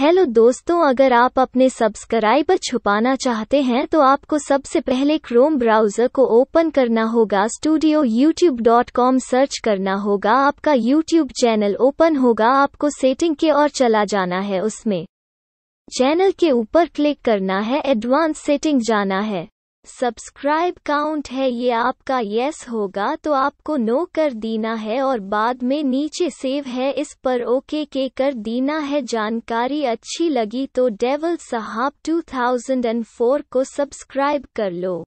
hello दोस्तों अगर आप अपने सब्सक्राइबर छुपाना चाहते हैं तो आपको सबसे पहले क्रोम ब्राउजर को ओपन करना होगा studio YouTube dot com search करना होगा आपका यूट्यूब चैनल ओपन होगा आपको सेटिंग के और चला जाना है उसमें चैनल के ऊपर क्लिक करना है एडवांस सेटिंग जाना है सब्सक्राइब काउंट है ये आपका यस होगा तो आपको नो कर देना है और बाद में नीचे सेव है इस पर ओके के कर देना है जानकारी अच्छी लगी तो डेवल साहब 2004 को सब्सक्राइब कर लो